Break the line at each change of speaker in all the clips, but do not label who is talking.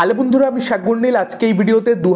hello বন্ধুরা আমি শাগুর নীল আজকে এই ভিডিওতে দু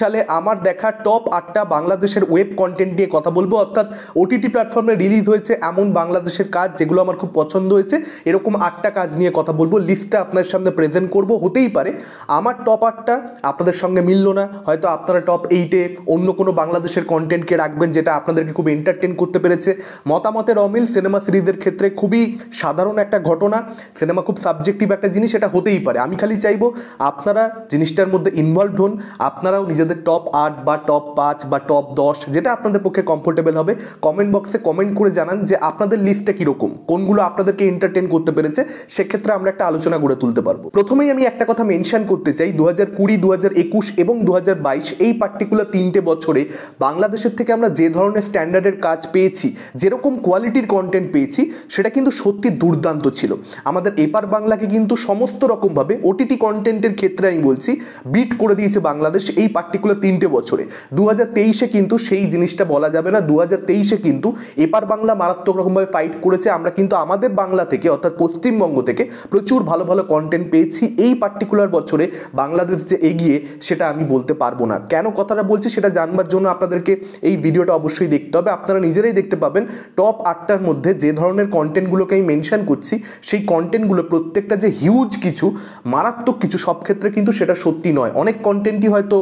সালে আমার দেখা টপ আটটা বাংলাদেশের ওয়েব কন্টেন্ট নিয়ে কথা বলবো অর্থাৎ ওটিটি প্ল্যাটফর্মে রিলিজ হয়েছে এমন বাংলাদেশের কাজ যেগুলো আমার খুব পছন্দ হয়েছে এরকম আটটা কাজ নিয়ে কথা বলবো লিস্টটা আপনার সামনে প্রেজেন্ট করব হতেই পারে আমার টপ আটটা আপনাদের সঙ্গে মিলল না হয়তো আপনারা টপ এইটে অন্য কোনো বাংলাদেশের কন্টেন্টকে রাখবেন যেটা আপনাদেরকে খুব এন্টারটেন করতে পেরেছে মতামতের অমিল সিনেমা সিরিজের ক্ষেত্রে খুবই সাধারণ একটা ঘটনা সিনেমা খুব সাবজেক্টিভ একটা জিনিস এটা হতেই পারে আমি খালি চাইবো আপনারা জিনিসটার মধ্যে ইনভলভ হন আপনারাও নিজেদের টপ আট বা টপ পাঁচ বা টপ দশ যেটা আপনাদের পক্ষে কমফোর্টেবল হবে কমেন্ট বক্সে কমেন্ট করে জানান যে আপনাদের লিস্টটা কীরকম কোনগুলো আপনাদেরকে এন্টারটেন করতে পেরেছে সেক্ষেত্রে আমরা একটা আলোচনা গড়ে তুলতে পারবো প্রথমেই আমি একটা কথা মেনশন করতে চাই দু হাজার কুড়ি দু হাজার একুশ এবং দু হাজার বাইশ এই পার্টিকুলার তিনটে বছরে বাংলাদেশের থেকে আমরা যে ধরনের স্ট্যান্ডার্ডের কাজ পেয়েছি যেরকম কোয়ালিটির কন্টেন্ট পেয়েছি সেটা কিন্তু সত্যি দুর্দান্ত ছিল আমাদের এপার বাংলাকে কিন্তু সমস্ত রকমভাবে ওটিটি কন্টেন্টের অর্থনীতির ক্ষেত্রে আমি বলছি বিট করে দিয়েছে বাংলাদেশ এই পার্টিকুলার তিনটে বছরে দু তেইশে কিন্তু সেই জিনিসটা বলা যাবে না দু তেইশে কিন্তু এপার বাংলা মারাত্মক রকমভাবে ফাইট করেছে আমরা কিন্তু আমাদের বাংলা থেকে অর্থাৎ পশ্চিমবঙ্গ থেকে প্রচুর ভালো ভালো কন্টেন্ট পেয়েছি এই পার্টিকুলার বছরে বাংলাদেশ যে এগিয়ে সেটা আমি বলতে পারবো না কেন কথাটা বলছি সেটা জানবার জন্য আপনাদেরকে এই ভিডিওটা অবশ্যই দেখতে হবে আপনারা নিজেরাই দেখতে পাবেন টপ আটটার মধ্যে যে ধরনের কন্টেন্টগুলোকে আমি মেনশন করছি সেই কন্টেন্টগুলো প্রত্যেকটা যে হিউজ কিছু মারাত্মক কিছু সব ক্ষেত্রে কিন্তু সেটা সত্যি নয় অনেক কন্টেন্টই হয়তো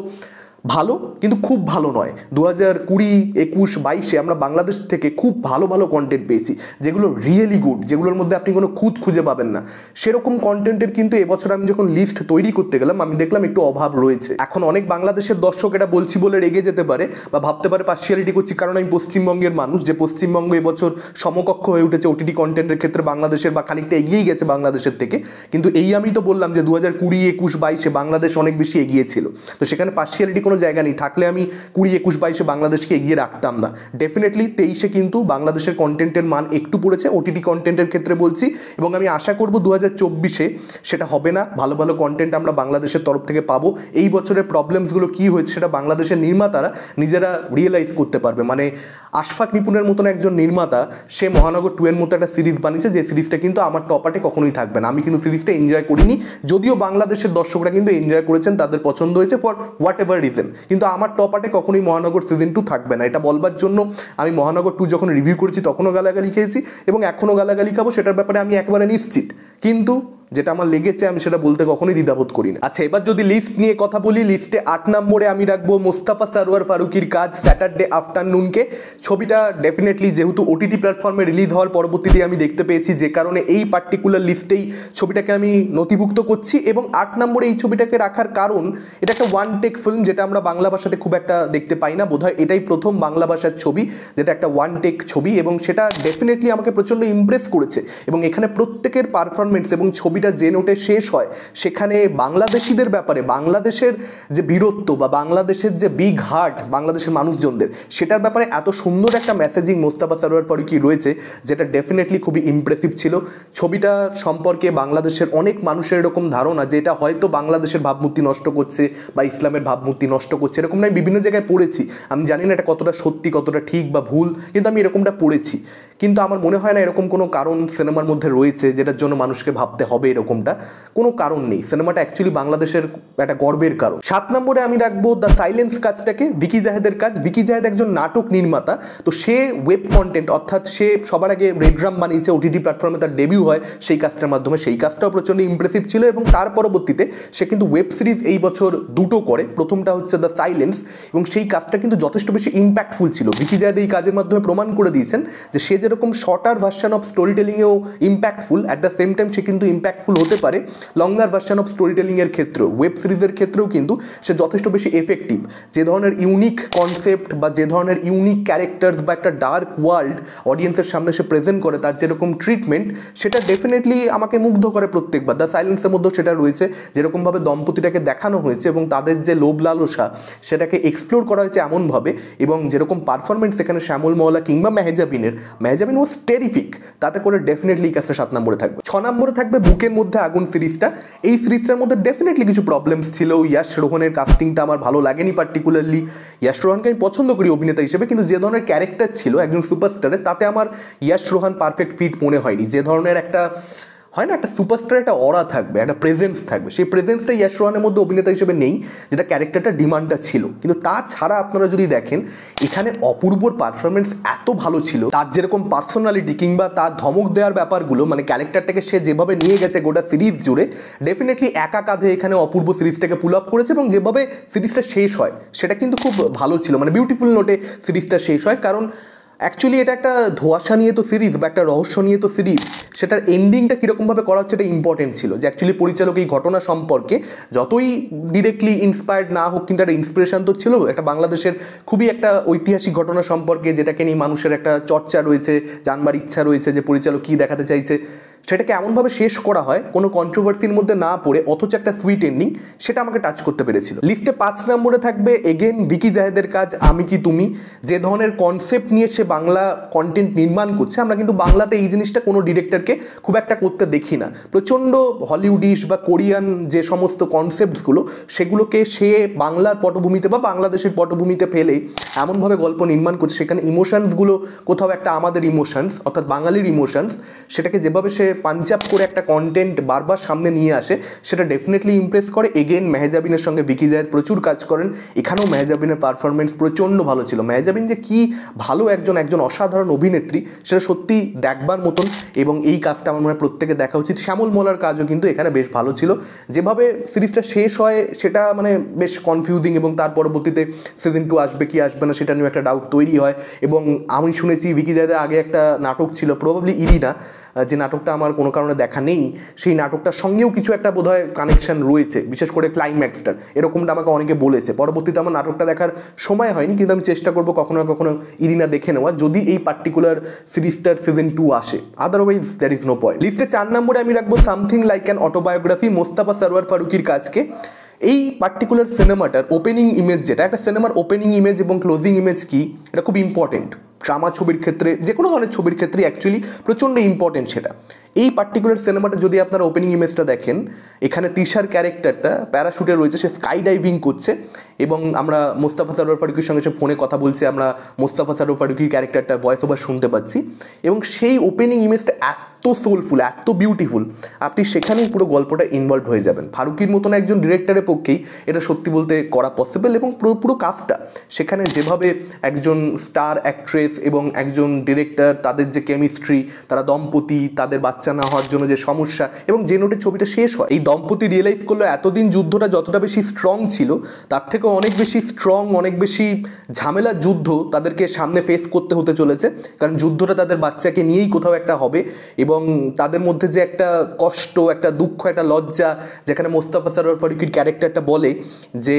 ভালো কিন্তু খুব ভালো নয় দু হাজার কুড়ি একুশ বাইশে আমরা বাংলাদেশ থেকে খুব ভালো ভালো কন্টেন্ট পেয়েছি যেগুলো রিয়েলি গুড যেগুলোর মধ্যে আপনি কোনো খুঁত খুঁজে পাবেন না সেরকম কন্টেন্টের কিন্তু এবছর আমি যখন লিস্ট তৈরি করতে গেলাম আমি দেখলাম একটু অভাব রয়েছে এখন অনেক বাংলাদেশের দর্শক এটা বলছি বলে রেগে যেতে পারে বা ভাবতে পারে পার্সিয়ালিটি করছি কারণ আমি পশ্চিমবঙ্গের মানুষ যে পশ্চিমবঙ্গ এবছর সমকক্ষ হয়ে উঠেছে ওটিটি কন্টেন্টের ক্ষেত্রে বাংলাদেশের বা খানিকটা এগিয়েই গেছে বাংলাদেশের থেকে কিন্তু এই আমি তো বললাম যে দু হাজার কুড়ি একুশ বাইশে বাংলাদেশ অনেক বেশি এগিয়েছিল তো সেখানে পার্সিয়ালিটি কোনো জায়গা নেই থাকলে আমি কুড়ি একুশ বাইশে বাংলাদেশকে এগিয়ে রাখতাম না ডেফিনেটলি তেইশে কিন্তু বাংলাদেশের কন্টেন্টের মান একটু পড়েছে ওটিটি কন্টেন্টের ক্ষেত্রে বলছি এবং আমি আশা করব দু হাজার চব্বিশে সেটা হবে না ভালো ভালো কন্টেন্ট আমরা বাংলাদেশের তরফ থেকে পাবো এই বছরের প্রবলেমসগুলো কী হয়েছে সেটা বাংলাদেশের নির্মাতারা নিজেরা রিয়েলাইজ করতে পারবে মানে আশফাক নিপুণের মতন একজন নির্মাতা সে মহানগর টু এর মতো একটা সিরিজ বানিয়েছে যে সিরিজটা কিন্তু আমার টপাটে কখনোই থাকবে না আমি কিন্তু সিরিজটা এনজয় করিনি যদিও বাংলাদেশের দর্শকরা কিন্তু এনজয় করেছেন তাদের পছন্দ হয়েছে ফর হোয়াট এভার সিজন কিন্তু আমার টপ আর্টে কখনোই মহানগর সিজন টু থাকবে না এটা বলবার জন্য আমি মহানগর টু যখন রিভিউ করেছি তখনও গালাগালি খেয়েছি এবং এখনও গালাগালি খাবো সেটার ব্যাপারে আমি একবারে নিশ্চিত কিন্তু যেটা আমার লেগেছে আমি সেটা বলতে কখনোই দ্বিধাবোধ করি না আচ্ছা এবার যদি লিস্ট নিয়ে কথা বলি লিস্টে আট নম্বরে আমি রাখবো মোস্তাফা সারোয়ার ফারুকির কাজ স্যাটারডে আফটারনুনকে ছবিটা ডেফিনেটলি যেহেতু ওটিটি প্ল্যাটফর্মে রিলিজ হওয়ার পরবর্তীতে আমি দেখতে পেয়েছি যে কারণে এই পার্টিকুলার লিস্টেই ছবিটাকে আমি নথিভুক্ত করছি এবং আট নম্বরে এই ছবিটাকে রাখার কারণ এটা একটা ওয়ান টেক ফিল্ম যেটা আমরা বাংলা ভাষাতে খুব একটা দেখতে পাই না বোধহয় এটাই প্রথম বাংলা ভাষার ছবি যেটা একটা ওয়ান টেক ছবি এবং সেটা ডেফিনেটলি আমাকে প্রচণ্ড ইমপ্রেস করেছে এবং এখানে প্রত্যেকের পারফরমেন্স এবং ছবি ছবিটা যে নোটে শেষ হয় সেখানে বাংলাদেশিদের ব্যাপারে বাংলাদেশের যে বীরত্ব বা বাংলাদেশের যে বিগ হার্ট বাংলাদেশের মানুষজনদের সেটার ব্যাপারে এত সুন্দর একটা মেসেজিং মোস্তাফা সারোয়ার ফারুকি রয়েছে যেটা ডেফিনেটলি খুবই ইমপ্রেসিভ ছিল ছবিটা সম্পর্কে বাংলাদেশের অনেক মানুষের এরকম ধারণা যে এটা হয়তো বাংলাদেশের ভাবমূর্তি নষ্ট করছে বা ইসলামের ভাবমূর্তি নষ্ট করছে এরকম নয় বিভিন্ন জায়গায় পড়েছি আমি জানি না এটা কতটা সত্যি কতটা ঠিক বা ভুল কিন্তু আমি এরকমটা পড়েছি কিন্তু আমার মনে হয় না এরকম কোনো কারণ সিনেমার মধ্যে রয়েছে যেটার জন্য মানুষকে ভাবতে হবে এরকমটা কোনো কারণ নেই সিনেমাটা অ্যাকচুয়ালি বাংলাদেশের একটা গর্বের কারণ সাত নম্বরে আমি রাখবো দ্য সাইলেন্স কাজটাকে ভিকি জাহেদের কাজ ভিকি জাহেদ একজন নাটক নির্মাতা তো সে ওয়েব কন্টেন্ট অর্থাৎ সে সবার আগে রেড্রাম বানিয়েছে ওটিটি প্ল্যাটফর্মে তার ডেবিউ হয় সেই কাজটার মাধ্যমে সেই কাজটাও প্রচণ্ড ইমপ্রেসিভ ছিল এবং তার পরবর্তীতে সে কিন্তু ওয়েব সিরিজ এই বছর দুটো করে প্রথমটা হচ্ছে দ্য সাইলেন্স এবং সেই কাজটা কিন্তু যথেষ্ট বেশি ইম্প্যাক্টফুল ছিল ভিকি জাহেদ এই কাজের মাধ্যমে প্রমাণ করে দিয়েছেন যে সে যেরকম শর্টার ভার্সান অফ স্টোরি টেলিংয়েও impactful at the same time সে কিন্তু ইম্প্যাক্ট ইম্প্যাক্টফুল হতে পারে লঙ্গার ভার্সান অফ স্টোরি টেলিংয়ের ক্ষেত্রেও ওয়েব সিরিজের ক্ষেত্রেও কিন্তু সে যথেষ্ট বেশি এফেক্টিভ যে ধরনের ইউনিক কনসেপ্ট বা যে ধরনের ইউনিক ক্যারেক্টার্স বা একটা ডার্ক ওয়ার্ল্ড অডিয়েন্সের সামনে সে প্রেজেন্ট করে তার যেরকম ট্রিটমেন্ট সেটা ডেফিনেটলি আমাকে মুগ্ধ করে প্রত্যেকবার দ্য সাইলেন্সের মধ্যেও সেটা রয়েছে যেরকমভাবে দম্পতিটাকে দেখানো হয়েছে এবং তাদের যে লোভ লালসা সেটাকে এক্সপ্লোর করা হয়েছে এমনভাবে এবং যেরকম পারফরমেন্স সেখানে শ্যামল মহলা কিংবা মেহেজাবিনের মেহেজাবিন ওয়াজ টেরিফিক তাতে করে ডেফিনেটলি কাছে সাত নম্বরে থাকবে ছ নম্বরে থাকবে বুকে এর মধ্যে আগুন সিরিজটা এই সিরিজটার মধ্যে ডেফিনেটলি কিছু প্রবলেমস ছিল ইয়াশ রোহনের কাস্টিংটা আমার ভালো লাগেনি পার্টিকুলারলি ইয়াশ রোহানকে আমি পছন্দ করি অভিনেতা হিসেবে কিন্তু যে ধরনের ক্যারেক্টার ছিল একজন সুপারস্টারের তাতে আমার ইয়াশ রোহান পারফেক্ট ফিট মনে হয়নি যে ধরনের একটা হয় না একটা সুপারস্টার একটা অরা থাকবে একটা প্রেজেন্স থাকবে সেই প্রেজেন্সটা ইয়াশ রোহানের মধ্যে অভিনেতা হিসেবে নেই যেটা ক্যারেক্টারটা ডিমান্ডটা ছিল কিন্তু তাছাড়া আপনারা যদি দেখেন এখানে অপূর্বর পারফরমেন্স এত ভালো ছিল তার যেরকম পার্সোনালিটি কিংবা তার ধমক দেওয়ার ব্যাপারগুলো মানে ক্যারেক্টারটাকে সে যেভাবে নিয়ে গেছে গোটা সিরিজ জুড়ে ডেফিনেটলি একা কাঁধে এখানে অপূর্ব সিরিজটাকে পুল আপ করেছে এবং যেভাবে সিরিজটা শেষ হয় সেটা কিন্তু খুব ভালো ছিল মানে বিউটিফুল নোটে সিরিজটা শেষ হয় কারণ অ্যাকচুয়ালি এটা একটা ধোয়াশা নিয়ে তো সিরিজ বা একটা রহস্য নিয়ে তো সিরিজ সেটার এন্ডিংটা কীরকমভাবে করা হচ্ছে এটা ইম্পর্টেন্ট ছিল যে অ্যাকচুয়ালি পরিচালক এই ঘটনা সম্পর্কে যতই ডিরেক্টলি ইন্সপায়ার্ড না হোক কিন্তু একটা ইন্সপিরেশন তো ছিল একটা বাংলাদেশের খুবই একটা ঐতিহাসিক ঘটনা সম্পর্কে যেটাকে নিয়ে মানুষের একটা চর্চা রয়েছে জানবার ইচ্ছা রয়েছে যে পরিচালক কী দেখাতে চাইছে সেটাকে এমনভাবে শেষ করা হয় কোনো কন্ট্রোভার্সির মধ্যে না পড়ে অথচ একটা সুইট এন্ডিং সেটা আমাকে টাচ করতে পেরেছিল লিস্টে পাঁচ নম্বরে থাকবে এগেন ভিকি জাহেদের কাজ আমি কি তুমি যে ধরনের কনসেপ্ট নিয়ে সে বাংলা কন্টেন্ট নির্মাণ করছে আমরা কিন্তু বাংলাতে এই জিনিসটা কোনো ডিরেক্টরকে খুব একটা করতে দেখি না প্রচণ্ড হলিউডিশ বা কোরিয়ান যে সমস্ত কনসেপ্টসগুলো সেগুলোকে সে বাংলার পটভূমিতে বা বাংলাদেশের পটভূমিতে ফেলে এমনভাবে গল্প নির্মাণ করছে সেখানে ইমোশনসগুলো কোথাও একটা আমাদের ইমোশনস অর্থাৎ বাঙালির ইমোশনস সেটাকে যেভাবে সে পাঞ্জাব করে একটা কন্টেন্ট বারবার সামনে নিয়ে আসে সেটা ডেফিনেটলি ইমপ্রেস করে এগেন মেহেজাবিনের সঙ্গে বিকি জায়দ প্রচুর কাজ করেন এখানেও মেহেজাবিনের পারফরমেন্স প্রচণ্ড ভালো ছিল মেহেজাবিন যে কি ভালো একজন একজন অসাধারণ অভিনেত্রী সেটা সত্যি দেখবার মতন এবং এই কাজটা আমার মনে হয় প্রত্যেকে দেখা উচিত শ্যামল মোলার কাজও কিন্তু এখানে বেশ ভালো ছিল যেভাবে সিরিজটা শেষ হয় সেটা মানে বেশ কনফিউজিং এবং তার পরবর্তীতে সিজন টু আসবে কি আসবে না সেটা নিয়ে একটা ডাউট তৈরি হয় এবং আমি শুনেছি বিকি জায়দা আগে একটা নাটক ছিল প্রবাবলি ইরিনা যে নাটকটা আমার আমার কোনো কারণে দেখা নেই সেই নাটকটার সঙ্গেও কিছু একটা বোধহয় কানেকশান রয়েছে বিশেষ করে ক্লাইম্যাক্সটার এরকমটা আমাকে অনেকে বলেছে পরবর্তীতে আমার নাটকটা দেখার সময় হয়নি কিন্তু আমি চেষ্টা করবো কখনো কখনো ইরিনা দেখে নেওয়া যদি এই পার্টিকুলার সিরিজটার সিজন টু আসে otherwise there is no point লিস্টে চার নম্বরে আমি রাখবো something like an autobiography Mostofa Sarwar ফারুকির কাজকে এই পার্টিকুলার সিনেমাটার ওপেনিং ইমেজ যেটা একটা সিনেমার ওপেনিং ইমেজ এবং ক্লোজিং ইমেজ কি এটা খুব ইম্পর্টেন্ট ড্রামা ছবির ক্ষেত্রে যে কোনো ধরনের ছবির ক্ষেত্রে অ্যাকচুয়ালি প্রচণ্ড ইম্পর্টেন্ট সেটা এই পার্টিকুলার সিনেমাটা যদি আপনারা ওপেনিং ইমেজটা দেখেন এখানে তিশার ক্যারেক্টারটা প্যারাশুটে রয়েছে সে স্কাই ডাইভিং করছে এবং আমরা মোস্তাফা সারো ফারুকির সঙ্গে সে ফোনে কথা বলছি আমরা মোস্তাফা সারো ফারুকির ক্যারেক্টারটা ভয়েস ওভার শুনতে পাচ্ছি এবং সেই ওপেনিং ইমেজটা এত সোলফুল এত বিউটিফুল আপনি সেখানেই পুরো গল্পটা ইনভলভ হয়ে যাবেন ফারুকির মতন একজন ডিরেক্টরের পক্ষেই এটা সত্যি বলতে করা পসিবল এবং পুরো পুরো কাজটা সেখানে যেভাবে একজন স্টার অ্যাক্ট্রেস মিসেস এবং একজন ডিরেক্টর তাদের যে কেমিস্ট্রি তারা দম্পতি তাদের বাচ্চা না হওয়ার জন্য যে সমস্যা এবং যে নোটে ছবিটা শেষ হয় এই দম্পতি রিয়েলাইজ করলো এতদিন যুদ্ধটা যতটা বেশি স্ট্রং ছিল তার থেকে অনেক বেশি স্ট্রং অনেক বেশি ঝামেলা যুদ্ধ তাদেরকে সামনে ফেস করতে হতে চলেছে কারণ যুদ্ধটা তাদের বাচ্চাকে নিয়েই কোথাও একটা হবে এবং তাদের মধ্যে যে একটা কষ্ট একটা দুঃখ একটা লজ্জা যেখানে মোস্তাফা সারোয়ার ফারুকির ক্যারেক্টারটা বলে যে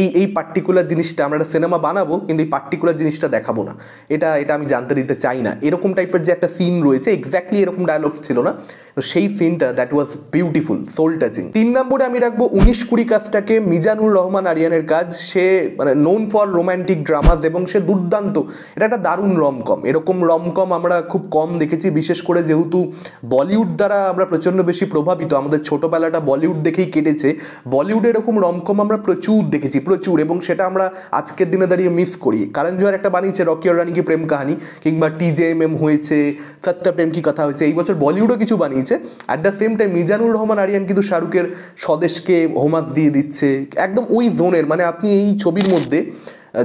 এই এই পার্টিকুলার জিনিসটা আমরা একটা সিনেমা বানাবো কিন্তু এই পার্টিকুলার জিনিসটা দেখাবো না এটা এটা এটা আমি জানতে দিতে চাই না এরকম টাইপের যে একটা সিন রয়েছে এক্স্যাক্টলি এরকম ডায়লগ ছিল না তো সেই সিনটা that was beautiful soul touching তিন নম্বরে আমি রাখবো উনিশ কুড়ি কাজটাকে মিজানুর রহমান আরিয়ানের কাজ সে মানে নোন ফর রোম্যান্টিক ড্রামাস এবং সে দুর্দান্ত এটা একটা দারুণ রমকম এরকম রমকম আমরা খুব কম দেখেছি বিশেষ করে যেহেতু বলিউড দ্বারা আমরা প্রচণ্ড বেশি প্রভাবিত আমাদের ছোটোবেলাটা বলিউড দেখেই কেটেছে বলিউডে এরকম রমকম আমরা প্রচুর দেখেছি প্রচুর এবং সেটা আমরা আজকের দিনে দাঁড়িয়ে মিস করি কারণ জোহার একটা বানিয়েছে রকি রানী প্রেম প্রেম কাহানি কিংবা টিজেএমএম হয়েছে সত্যা প্রেম কি কথা হয়েছে এই বছর বলিউডও কিছু বানিয়েছে at the same time Mizanur Rahman Aryan কিন্তু শাহরুখের স্বদেশকে হোমাস দিয়ে দিচ্ছে একদম ওই জোনের মানে আপনি এই ছবির মধ্যে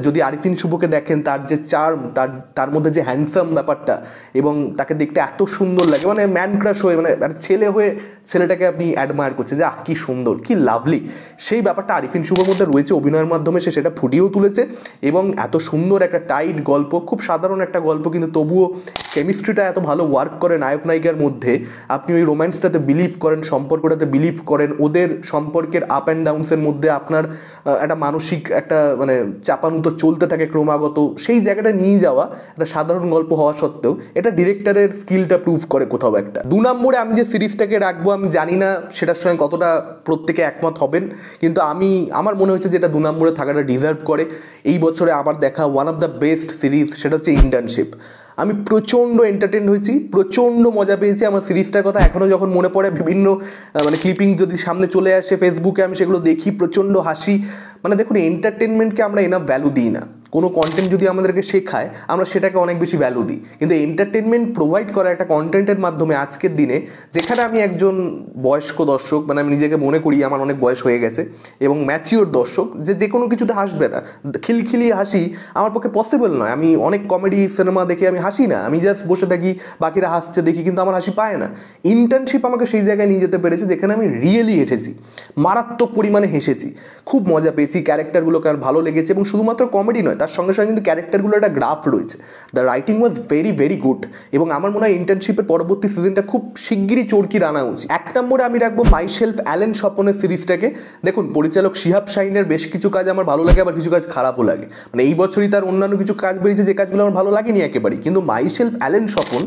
যদি আরিফিন শুভকে দেখেন তার যে চার্ম তার তার মধ্যে যে হ্যান্ডসাম ব্যাপারটা এবং তাকে দেখতে এত সুন্দর লাগে মানে ম্যান ক্রাশ হয়ে মানে তার ছেলে হয়ে ছেলেটাকে আপনি অ্যাডমায়ার করছে যে আহ কী সুন্দর কী লাভলি সেই ব্যাপারটা আরিফিন শুভর মধ্যে রয়েছে অভিনয়ের মাধ্যমে সে সেটা ফুটিয়েও তুলেছে এবং এত সুন্দর একটা টাইট গল্প খুব সাধারণ একটা গল্প কিন্তু তবুও কেমিস্ট্রিটা এত ভালো ওয়ার্ক করে নায়ক নায়িকার মধ্যে আপনি ওই রোম্যান্সটাতে বিলিভ করেন সম্পর্কটাতে বিলিভ করেন ওদের সম্পর্কের আপ অ্যান্ড ডাউনসের মধ্যে আপনার একটা মানসিক একটা মানে চাপানো সাধারণত চলতে থাকে ক্রমাগত সেই জায়গাটা নিয়ে যাওয়া একটা সাধারণ গল্প হওয়া সত্ত্বেও এটা ডিরেক্টরের স্কিলটা প্রুভ করে কোথাও একটা দু নম্বরে আমি যে সিরিজটাকে রাখবো আমি জানি না সেটার সঙ্গে কতটা প্রত্যেকে একমত হবেন কিন্তু আমি আমার মনে হয়েছে যে এটা দু নম্বরে থাকাটা ডিজার্ভ করে এই বছরে আবার দেখা one of the best series সেটা হচ্ছে ইন্টার্নশিপ আমি প্রচণ্ড এন্টারটেন হয়েছি প্রচণ্ড মজা পেয়েছি আমার সিরিজটার কথা এখনও যখন মনে পড়ে বিভিন্ন মানে ক্লিপিং যদি সামনে চলে আসে ফেসবুকে আমি সেগুলো দেখি প্রচণ্ড হাসি मैंने देखो इंटरटेनमेंट के इनाफ व्यलू दीना কোনো কন্টেন্ট যদি আমাদেরকে শেখায় আমরা সেটাকে অনেক বেশি ভ্যালু দিই কিন্তু এন্টারটেনমেন্ট প্রোভাইড করা একটা কন্টেন্টের মাধ্যমে আজকের দিনে যেখানে আমি একজন বয়স্ক দর্শক মানে আমি নিজেকে মনে করি আমার অনেক বয়স হয়ে গেছে এবং ম্যাচিওর দর্শক যে যে কোনো কিছুতে হাসবে না খিলখিলি হাসি আমার পক্ষে পসিবল নয় আমি অনেক কমেডি সিনেমা দেখে আমি হাসি না আমি জাস্ট বসে থাকি বাকিরা হাসছে দেখি কিন্তু আমার হাসি পায় না ইন্টার্নশিপ আমাকে সেই জায়গায় নিয়ে যেতে পেরেছে যেখানে আমি রিয়েলি হেসেছি মারাত্মক পরিমাণে হেসেছি খুব মজা পেয়েছি ক্যারেক্টারগুলোকে আর ভালো লেগেছে এবং শুধুমাত্র কমেডি নয় তার সঙ্গে সঙ্গে কিন্তু ক্যারেক্টারগুলো একটা গ্রাফ রয়েছে the writing was very very good এবং আমার মনে হয় ইন্টার্নশিপের পরবর্তী সিজনটা খুব শিগগিরই চরকি আনা উচিত এক নম্বরে আমি রাখবো মাই সেলফ অ্যালেন স্বপনের সিরিজটাকে দেখুন পরিচালক শিহাব শাহিনের বেশ কিছু কাজ আমার ভালো লাগে আবার কিছু কাজ খারাপও লাগে মানে এই বছরই তার অন্যান্য কিছু কাজ বেরিয়েছে যে কাজগুলো আমার ভালো লাগেনি একেবারেই কিন্তু মাই সেলফ অ্যালেন স্বপন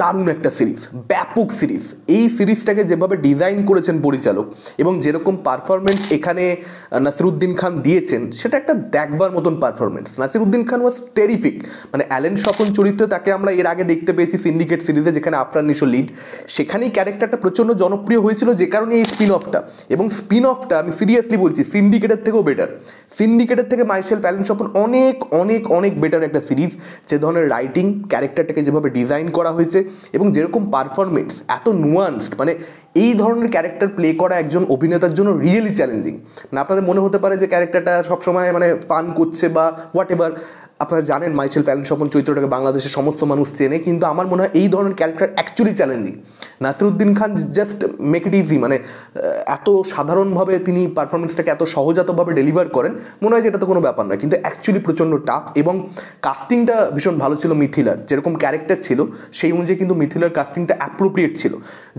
দারুণ একটা সিরিজ ব্যাপক সিরিজ এই সিরিজটাকে যেভাবে ডিজাইন করেছেন পরিচালক এবং যেরকম পারফরমেন্স এখানে নাসিরুদ্দিন খান দিয়েছেন সেটা একটা দেখবার মতন performance Naseeruddin Khan was terrific মানে অ্যালেন সফন চরিত্রে তাকে আমরা এর আগে দেখতে পেয়েছি সিন্ডিকেট সিরিজে যেখানে আফরানিশো নিশো লিড সেখানেই ক্যারেক্টারটা প্রচণ্ড জনপ্রিয় হয়েছিল যে কারণে এই স্পিন অফটা এবং স্পিন অফটা আমি সিরিয়াসলি বলছি সিন্ডিকেটের থেকেও বেটার সিন্ডিকেটের থেকে মাইশেল অ্যালেন সফন অনেক অনেক অনেক বেটার একটা সিরিজ যে ধরনের রাইটিং ক্যারেক্টারটাকে যেভাবে ডিজাইন করা হয়েছে হয়েছে এবং যেরকম পারফরমেন্স এত নুয়ান্সড মানে এই ধরনের ক্যারেক্টার প্লে করা একজন অভিনেতার জন্য রিয়েলি চ্যালেঞ্জিং না আপনাদের মনে হতে পারে যে ক্যারেক্টারটা সবসময় মানে পান করছে বা হোয়াট এভার আপনারা জানেন মাইচেল প্যালেন স্বপন চরিত্রটাকে বাংলাদেশের সমস্ত মানুষ চেনে কিন্তু আমার মনে হয় এই ধরনের character actually challenging Naseeruddin Khan just make it easy মানে এত সাধারণভাবে তিনি পারফরমেন্সটাকে এত সহজাতভাবে ডেলিভার করেন মনে হয় যে এটা তো কোনো ব্যাপার না কিন্তু অ্যাকচুয়ালি প্রচণ্ড টাফ এবং কাস্টিংটা ভীষণ ভালো ছিল মিথিলার যেরকম ক্যারেক্টার ছিল সেই অনুযায়ী কিন্তু মিথিলার কাস্টিংটা অ্যাপ্রোপ্রিয়েট ছিল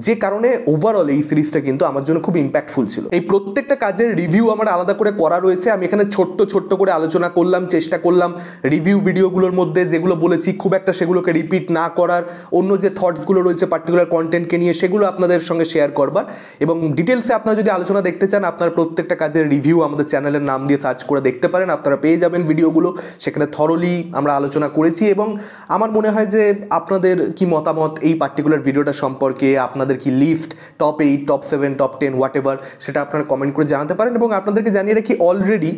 যে কারণে ওভারঅল এই সিরিজটা কিন্তু আমার জন্য খুব ইম্প্যাক্টফুল ছিল এই প্রত্যেকটা কাজের রিভিউ আমার আলাদা করে করা রয়েছে আমি এখানে ছোট্ট ছোট্ট করে আলোচনা করলাম চেষ্টা করলাম রিভিউ ভিডিওগুলোর মধ্যে যেগুলো বলেছি খুব একটা সেগুলোকে রিপিট না করার অন্য যে থটসগুলো রয়েছে পার্টিকুলার কন্টেন্টকে নিয়ে সেগুলো আপনাদের সঙ্গে শেয়ার করবার এবং ডিটেলসে আপনারা যদি আলোচনা দেখতে চান আপনার প্রত্যেকটা কাজের রিভিউ আমাদের চ্যানেলের নাম দিয়ে সার্চ করে দেখতে পারেন আপনারা পেয়ে যাবেন ভিডিওগুলো সেখানে থরলি আমরা আলোচনা করেছি এবং আমার মনে হয় যে আপনাদের কি মতামত এই পার্টিকুলার ভিডিওটা সম্পর্কে আপনাদের কি list top eight top seven top ten whatever সেটা আপনারা কমেন্ট করে জানাতে পারেন এবং আপনাদেরকে জানিয়ে রাখি অলরেডি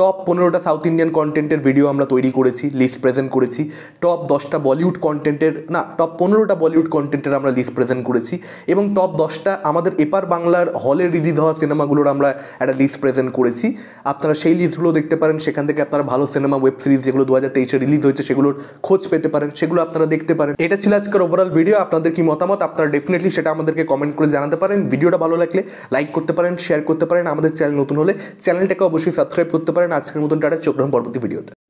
টপ পনেরোটা সাউথ ইন্ডিয়ান কন্টেন্টের ভিডিও আমরা তৈরি করেছি লিস্ট প্রেজেন্ট করেছি টপ দশটা বলিউড কন্টেন্টের না টপ পনেরোটা বলিউড কন্টেন্টের আমরা লিস্ট প্রেজেন্ট করেছি এবং টপ দশটা আমাদের এপার বাংলার হলে রিলিজ হওয়া সিনেমাগুলোর আমরা একটা লিস্ট প্রেজেন্ট করেছি আপনারা সেই লিস্টগুলো দেখতে পারেন সেখান থেকে আপনারা ভালো সিনেমা ওয়েব সিরিজ যেগুলো দু হাজার তেইশে রিলিজ হয়েছে সেগুলোর খোঁজ পেতে পারেন সেগুলো আপনারা দেখতে পারেন এটা ছিল আজকের ওভারঅল ভিডিও আপনাদের কি মতামত আপনারা ডেফিনেটলি সেটা আমাদেরকে কমেন্ট করে জানাতে পারেন ভিডিওটা ভালো লাগলে লাইক করতে পারেন শেয়ার করতে পারেন আমাদের চ্যানেল নতুন হলে চ্যানেলটাকে অবশ্যই সাবস্ক্রাইব করতে পারেন আজকের মতন টাটা চোখ পরবর্তী ভিডিওতে